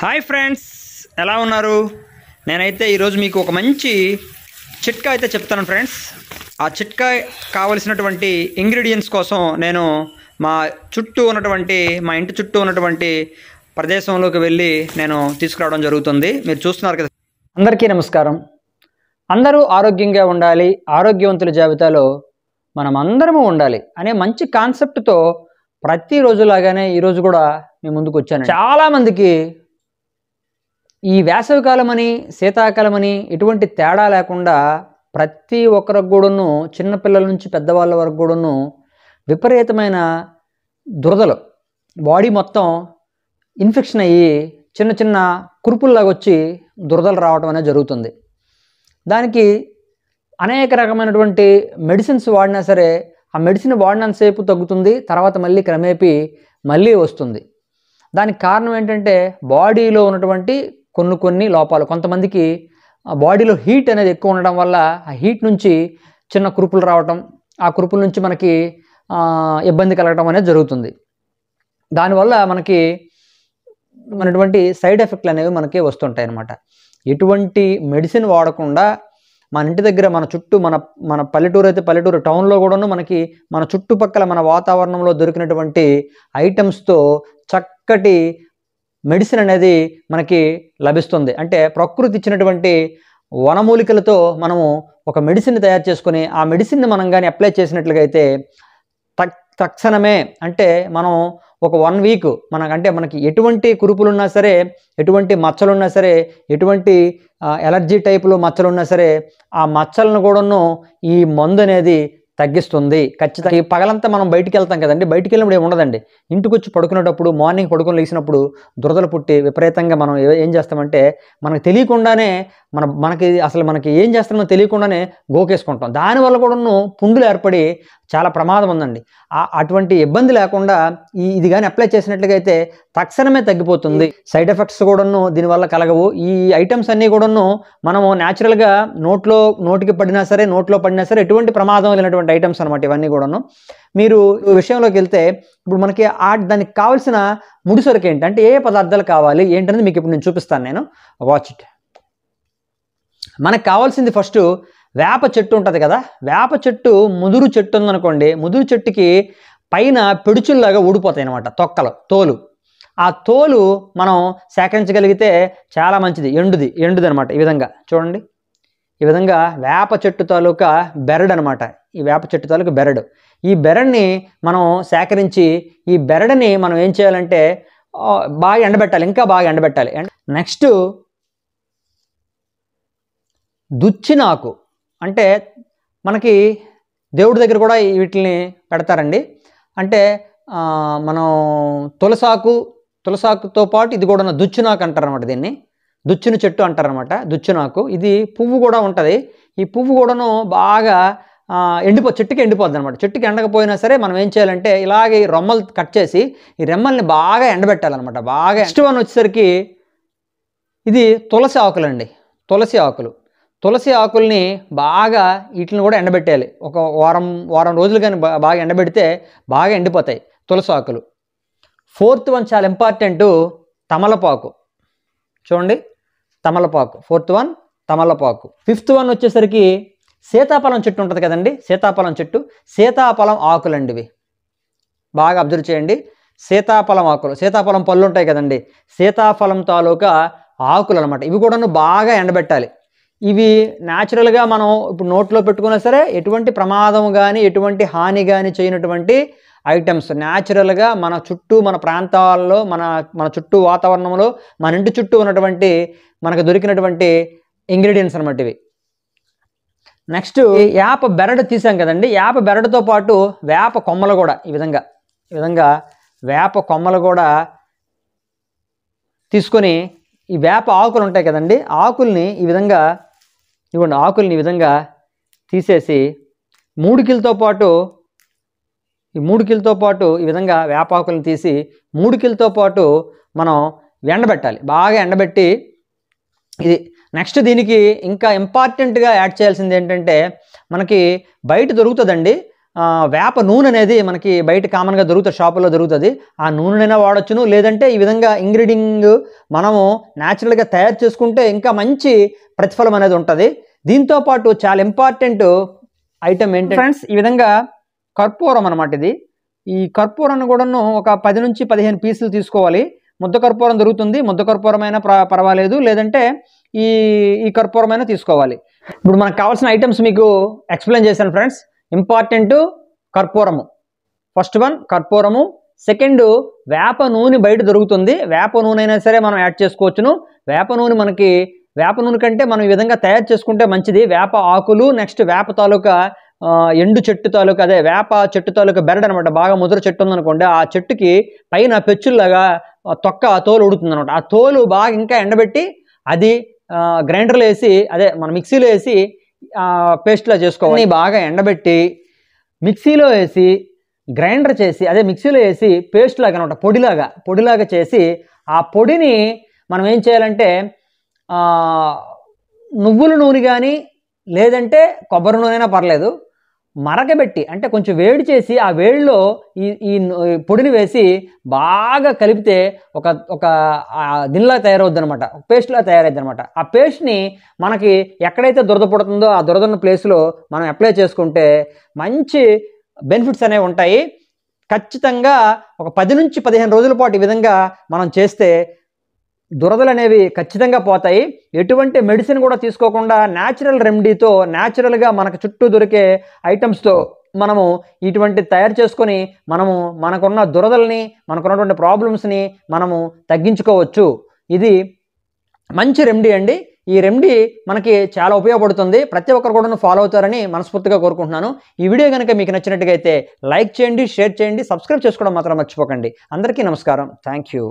hi friends ఎలా ఉన్నారు నేనైతే ఈరోజు మీకు ఒక మంచి చిట్కా అయితే చెప్తాను ఫ్రెండ్స్ ఆ చిట్కా కావలసినటువంటి ఇంగ్రీడియంట్స్ కోసం నేను మా చుట్టూ ఉన్నటువంటి మా ఇంటి చుట్టూ ఉన్నటువంటి ప్రదేశంలోకి వెళ్ళి నేను తీసుకురావడం జరుగుతుంది మీరు చూస్తున్నారు కదా అందరికీ నమస్కారం అందరూ ఆరోగ్యంగా ఉండాలి ఆరోగ్యవంతుల జాబితాలో మనం అందరము ఉండాలి అనే మంచి కాన్సెప్ట్తో ప్రతిరోజులాగానే ఈరోజు కూడా మీ ముందుకు వచ్చాను చాలామందికి ఈ వేసవికాలమని శీతాకాలమని ఎటువంటి తేడా లేకుండా ప్రతి ఒక్కరికి కూడాను చిన్నపిల్లల నుంచి పెద్దవాళ్ళ వరకు కూడాను విపరీతమైన దురదలు బాడీ మొత్తం ఇన్ఫెక్షన్ అయ్యి చిన్న చిన్న కురుపుల్లాగా వచ్చి దురదలు రావడం అనేది జరుగుతుంది దానికి అనేక రకమైనటువంటి మెడిసిన్స్ వాడినా సరే ఆ మెడిసిన్ వాడినంతసేపు తగ్గుతుంది తర్వాత మళ్ళీ క్రమేపీ మళ్ళీ వస్తుంది దానికి కారణం ఏంటంటే బాడీలో ఉన్నటువంటి కొన్ని కొన్ని లోపాలు కొంతమందికి బాడీలో హీట్ అనేది ఎక్కువ ఉండడం వల్ల ఆ హీట్ నుంచి చిన్న కురుపులు రావటం ఆ కురుపుల నుంచి మనకి ఇబ్బంది కలగడం అనేది జరుగుతుంది దానివల్ల మనకి మనటువంటి సైడ్ ఎఫెక్ట్లు అనేవి మనకి వస్తుంటాయి అన్నమాట ఎటువంటి మెడిసిన్ వాడకుండా మన ఇంటి దగ్గర మన చుట్టూ మన మన పల్లెటూరు అయితే పల్లెటూరు టౌన్లో కూడాను మనకి మన చుట్టుపక్కల మన వాతావరణంలో దొరికినటువంటి ఐటమ్స్తో చక్కటి మెడిసిన్ అనేది మనకి లభిస్తుంది అంటే ప్రకృతి ఇచ్చినటువంటి వనమూలికలతో మనము ఒక మెడిసిన్ తయారు చేసుకొని ఆ మెడిసిన్ని మనం కానీ అప్లై చేసినట్లుగైతే తక్షణమే అంటే మనం ఒక వన్ వీక్ మనకంటే మనకి ఎటువంటి కురుపులున్నా సరే ఎటువంటి మచ్చలున్నా సరే ఎటువంటి ఎలర్జీ టైపులు మచ్చలున్నా సరే ఆ మచ్చలను కూడాను ఈ మందు అనేది తగ్గిస్తుంది ఖచ్చితంగా ఈ పగలంతా మనం బయటికి వెళ్తాం కదండి బయటికి వెళ్ళినప్పుడు ఏమి ఉండదండి ఇంటికి వచ్చి పడుకునేటప్పుడు మార్నింగ్ పడుకొని లేచినప్పుడు దురదలు పుట్టి విపరీతంగా మనం ఏం చేస్తామంటే మనకు తెలియకుండానే మన మనకి అసలు మనకి ఏం చేస్తామో తెలియకుండానే గోకేసుకుంటాం దానివల్ల కూడాను పుండులు ఏర్పడి చాలా ప్రమాదం ఉందండి అటువంటి ఇబ్బంది లేకుండా ఈ ఇది కానీ అప్లై చేసినట్లయితే తక్షణమే తగ్గిపోతుంది సైడ్ ఎఫెక్ట్స్ కూడాను దీనివల్ల కలగవు ఈ ఐటమ్స్ అన్నీ కూడాను మనము న్యాచురల్గా నోట్లో నోటికి పడినా సరే నోట్లో పడినా సరే ఎటువంటి ప్రమాదం లేనటువంటి ఐటమ్స్ అనమాట ఇవన్నీ కూడాను మీరు విషయంలోకి వెళ్తే ఇప్పుడు మనకి ఆ దానికి కావాల్సిన ముడిసరుకు ఏంటంటే ఏ పదార్థాలు కావాలి ఏంటనేది మీకు ఇప్పుడు నేను చూపిస్తాను నేను వాచ్ ఇట్ మనకు కావాల్సింది ఫస్ట్ వేప చెట్టు ఉంటుంది కదా వేప చెట్టు ముదురు చెట్టు ఉందనుకోండి ముదురు చెట్టుకి పైన పిడుచుల్లాగా ఊడిపోతాయి అనమాట తొక్కలు తోలు ఆ తోలు మనం సేకరించగలిగితే చాలా మంచిది ఎండుది ఎండుది అనమాట ఈ విధంగా చూడండి ఈ విధంగా వేప చెట్టు తాలూకా బెరడు అనమాట ఈ వేప చెట్టు తాలూకా బెరడు ఈ బెరడ్ని మనం సేకరించి ఈ బెరడుని మనం ఏం చేయాలంటే బాగా ఎండబెట్టాలి ఇంకా బాగా ఎండబెట్టాలి నెక్స్ట్ దుచ్చి నాకు అంటే మనకి దేవుడి దగ్గర కూడా వీటిని పెడతారండి అంటే మనం తులసాకు తులసాకుతో పాటు ఇది కూడా అంటారు అంటారనమాట దీన్ని దుచ్చిన చెట్టు అంటారనమాట నాకు ఇది పువ్వు కూడా ఉంటుంది ఈ పువ్వు కూడాను బాగా ఎండిపో చెట్టుకి ఎండిపోద్ది అనమాట చెట్టుకి ఎండకపోయినా సరే మనం ఏం చేయాలంటే ఇలాగే ఈ రొమ్మలు కట్ చేసి ఈ రెమ్మల్ని బాగా ఎండబెట్టాలన్నమాట బాగా ఇష్టం వన్ వచ్చేసరికి ఇది తులసి ఆకులండి తులసి ఆకులు తులసి ఆకుల్ని బాగా వీటిని కూడా ఎండబెట్టాలి ఒక వారం వారం రోజులు కానీ బాగా ఎండబెడితే బాగా ఎండిపోతాయి తులసి ఆకులు ఫోర్త్ వన్ చాలా ఇంపార్టెంట్ తమలపాకు చూడండి తమలపాకు ఫోర్త్ వన్ తమలపాకు ఫిఫ్త్ వన్ వచ్చేసరికి సీతాఫలం చెట్టు ఉంటుంది కదండి సీతాఫలం చెట్టు సీతాఫలం ఆకులండి ఇవి బాగా అబ్జర్వ్ చేయండి సీతాఫలం ఆకులు సీతాఫలం పళ్ళు ఉంటాయి కదండి సీతాఫలం తాలూకా ఆకులు అనమాట ఇవి కూడాను బాగా ఎండబెట్టాలి ఇవి న్యాచురల్గా మనం ఇప్పుడు నోట్లో పెట్టుకున్నా సరే ఎటువంటి ప్రమాదం కానీ ఎటువంటి హాని కానీ చేయనటువంటి ఐటమ్స్ న్యాచురల్గా మన చుట్టూ మన ప్రాంతాల్లో మన మన చుట్టూ వాతావరణంలో మన ఇంటి చుట్టూ ఉన్నటువంటి మనకు దొరికినటువంటి ఇంగ్రీడియంట్స్ అనమాట ఇవి నెక్స్ట్ వేప బెరడు తీసాం కదండి వేప బెరడుతో పాటు వేప కొమ్మలు కూడా ఈ విధంగా ఈ విధంగా వేప కొమ్మలు కూడా తీసుకొని ఈ వేప ఆకులు ఉంటాయి కదండి ఆకుల్ని ఈ విధంగా ఇవ్వండి ఆకుల్ని ఈ విధంగా తీసేసి మూడు కిలతో పాటు ఈ మూడు కిలతో పాటు ఈ విధంగా వేపాకుల్ని తీసి మూడు కిలతో పాటు మనం ఎండబెట్టాలి బాగా ఎండబెట్టి ఇది నెక్స్ట్ దీనికి ఇంకా ఇంపార్టెంట్గా యాడ్ చేయాల్సింది ఏంటంటే మనకి బయట దొరుకుతుందండి వేప నూనె అనేది మనకి బయట కామన్గా దొరుకుతుంది షాపుల్లో దొరుకుతుంది ఆ నూనెనైనా వాడచ్చును లేదంటే ఈ విధంగా ఇంగ్రీడింగ్ మనము న్యాచురల్గా తయారు చేసుకుంటే ఇంకా మంచి ప్రతిఫలం అనేది ఉంటుంది దీంతో పాటు చాలా ఇంపార్టెంట్ ఐటమ్ ఏంటి ఫ్రెండ్స్ ఈ విధంగా కర్పూరం అనమాట ఇది ఈ కర్పూరం కూడాను ఒక పది నుంచి పదిహేను పీసులు తీసుకోవాలి ముద్ద కర్పూరం దొరుకుతుంది ముద్ద కర్పూరమైనా పర్వాలేదు లేదంటే ఈ ఈ కర్పూరమైనా తీసుకోవాలి ఇప్పుడు మనకు కావాల్సిన ఐటమ్స్ మీకు ఎక్స్ప్లెయిన్ చేశాను ఫ్రెండ్స్ ఇంపార్టెంట్ కర్పూరము ఫస్ట్ వన్ కర్పూరము సెకండ్ వేప నూనె బయట దొరుకుతుంది వేప నూనె అయినా సరే మనం యాడ్ చేసుకోవచ్చును వేప నూనె మనకి వేప నూనె కంటే మనం ఈ విధంగా తయారు చేసుకుంటే మంచిది వేప ఆకులు నెక్స్ట్ వేప తాలూకా ఎండు చెట్టు తాలూకా అదే వేప చెట్టు తాలూకా బెరడ్ అనమాట బాగా ముదురు చెట్టు ఉందనుకోండి ఆ చెట్టుకి పైన పెచ్చుల్లాగా తొక్క ఆ తోలు ఉడుతుంది అనమాట ఆ తోలు బాగా ఇంకా ఎండబెట్టి అది గ్రైండర్లో వేసి అదే మన మిక్సీలో వేసి పేస్ట్లా చేసుకోవాలి బాగా ఎండబెట్టి మిక్సీలో వేసి గ్రైండర్ చేసి అదే మిక్సీలో వేసి పేస్ట్ లాగా అనమాట పొడిలాగా పొడిలాగా చేసి ఆ పొడిని మనం ఏం చేయాలంటే నువ్వుల నూనె కానీ లేదంటే కొబ్బరి నూనె అయినా పర్లేదు మరగబెట్టి అంటే కొంచెం వేడి చేసి ఆ వేడిలో ఈ ఈ పొడిని వేసి బాగా కలిపితే ఒక ఒక దీనిలా తయారవుద్ది అనమాట పేస్ట్లా తయారవుద్ది అనమాట ఆ పేస్ట్ని మనకి ఎక్కడైతే దురద పడుతుందో ఆ దురదన్న ప్లేస్లో మనం అప్లై చేసుకుంటే మంచి బెనిఫిట్స్ అనేవి ఉంటాయి ఖచ్చితంగా ఒక పది నుంచి పదిహేను రోజుల పాటు ఈ విధంగా మనం చేస్తే దురదలు అనేవి ఖచ్చితంగా పోతాయి ఎటువంటి మెడిసిన్ కూడా తీసుకోకుండా న్యాచురల్ రెమెడీతో న్యాచురల్గా మనకు చుట్టూ దొరికే ఐటమ్స్తో మనము ఇటువంటి తయారు చేసుకొని మనము మనకున్న దురదల్ని మనకున్నటువంటి ప్రాబ్లమ్స్ని మనము తగ్గించుకోవచ్చు ఇది మంచి రెమెడీ అండి ఈ రెమెడీ మనకి చాలా ఉపయోగపడుతుంది ప్రతి ఒక్కరు కూడా ఫాలో అవుతారని మనస్ఫూర్తిగా కోరుకుంటున్నాను ఈ వీడియో కనుక మీకు నచ్చినట్టుగా అయితే లైక్ చేయండి షేర్ చేయండి సబ్స్క్రైబ్ చేసుకోవడం మాత్రం మర్చిపోకండి అందరికీ నమస్కారం థ్యాంక్ యూ